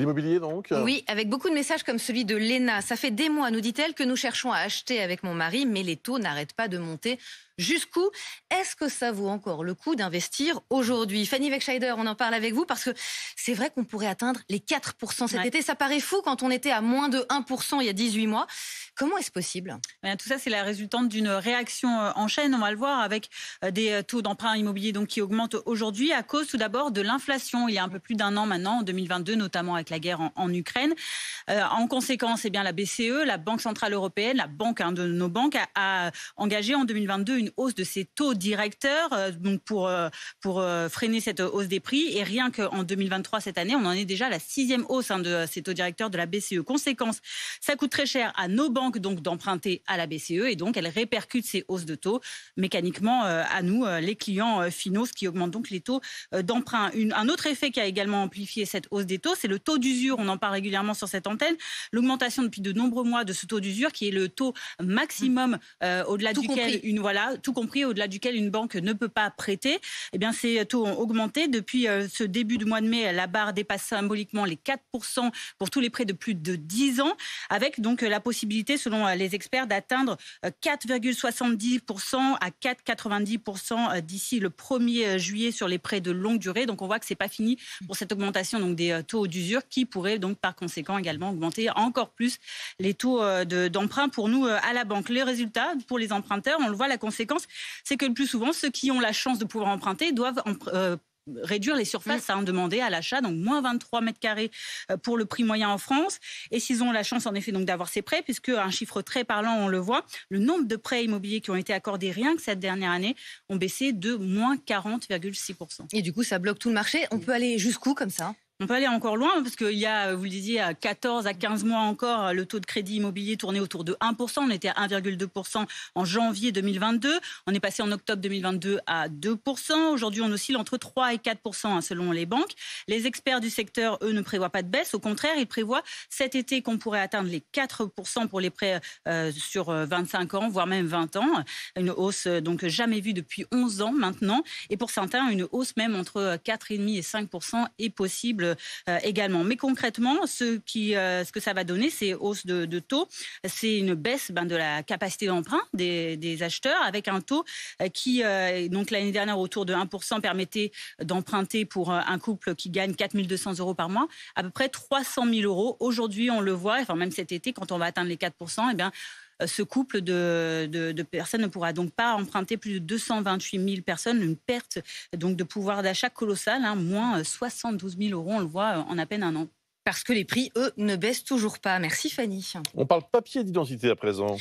L'immobilier donc euh. Oui, avec beaucoup de messages comme celui de Léna. Ça fait des mois, nous dit-elle, que nous cherchons à acheter avec mon mari, mais les taux n'arrêtent pas de monter jusqu'où est-ce que ça vaut encore le coup d'investir aujourd'hui Fanny Wegscheider, on en parle avec vous parce que c'est vrai qu'on pourrait atteindre les 4% cet été. Ça paraît fou quand on était à moins de 1% il y a 18 mois. Comment est-ce possible Tout ça, c'est la résultante d'une réaction euh, en chaîne, on va le voir, avec euh, des euh, taux d'emprunt immobilier donc, qui augmentent aujourd'hui à cause tout d'abord de l'inflation. Il y a un peu plus d'un an maintenant, en 2022, notamment avec la guerre en, Ukraine. en conséquence, et eh bien, la BCE, la Banque Centrale Européenne, la banque de nos banques, a engagé en 2022 une hausse de ces taux directeurs euh, donc pour, euh, pour euh, freiner cette hausse des prix. Et rien qu'en 2023, cette année, on en est déjà à la sixième hausse hein, de ces taux directeurs de la BCE. Conséquence, ça coûte très cher à nos banques donc d'emprunter à la BCE et donc elle répercute ces hausses de taux mécaniquement à nous, les clients finaux, ce qui augmente donc les taux d'emprunt. Un autre effet qui a également amplifié cette hausse des taux, c'est le taux d'usure. On en parle régulièrement sur cette antenne. L'augmentation depuis de nombreux mois de ce taux d'usure qui est le taux maximum mmh. au-delà duquel une voilà tout compris au-delà duquel une banque ne peut pas prêter, eh bien, ces taux ont augmenté. Depuis euh, ce début du mois de mai, la barre dépasse symboliquement les 4% pour tous les prêts de plus de 10 ans, avec donc la possibilité, selon euh, les experts, d'atteindre 4,70% euh, à 4,90% d'ici le 1er juillet sur les prêts de longue durée. Donc, on voit que c'est pas fini pour cette augmentation donc, des taux d'usure qui pourrait donc par conséquent également augmenter encore plus les taux d'emprunt pour nous à la banque. Les résultats pour les emprunteurs, on le voit, la conséquence, c'est que le plus souvent, ceux qui ont la chance de pouvoir emprunter doivent euh, réduire les surfaces à mm. en hein, demander à l'achat, donc moins 23 mètres carrés euh, pour le prix moyen en France. Et s'ils ont la chance, en effet, donc d'avoir ces prêts, puisque un chiffre très parlant, on le voit, le nombre de prêts immobiliers qui ont été accordés rien que cette dernière année ont baissé de moins 40,6%. Et du coup, ça bloque tout le marché. On mm. peut aller jusqu'où comme ça on peut aller encore loin parce qu'il y a, vous le disiez, à 14 à 15 mois encore, le taux de crédit immobilier tournait autour de 1%. On était à 1,2% en janvier 2022. On est passé en octobre 2022 à 2%. Aujourd'hui, on oscille entre 3 et 4% hein, selon les banques. Les experts du secteur, eux, ne prévoient pas de baisse. Au contraire, ils prévoient cet été qu'on pourrait atteindre les 4% pour les prêts euh, sur 25 euh, ans, voire même 20 ans. Une hausse euh, donc jamais vue depuis 11 ans maintenant. Et pour certains, une hausse même entre 4,5 et 5% est possible euh, également. Mais concrètement, euh, ce, que ça va donner, c'est hausse de, taux, c'est une baisse ben, de la capacité d'emprunt des, acheteurs avec un taux euh, qui, donc l'année dernière, autour de 1% permettait d'emprunter pour un couple qui gagne 4200 euros par mois, à peu près 300 000 euros. Aujourd'hui, on le voit, enfin même cet été, quand on va atteindre les 4%, eh bien, euh, ce couple de, personnes ne pourra donc pas emprunter plus de 228 000 personnes, une perte donc de pouvoir d'achat colossal hein, moins 72 euh, 000 euros, on le voit euh, en à peine un an. Parce que les prix, eux, ne baissent toujours pas. Merci Fanny. On parle papier d'identité à présent.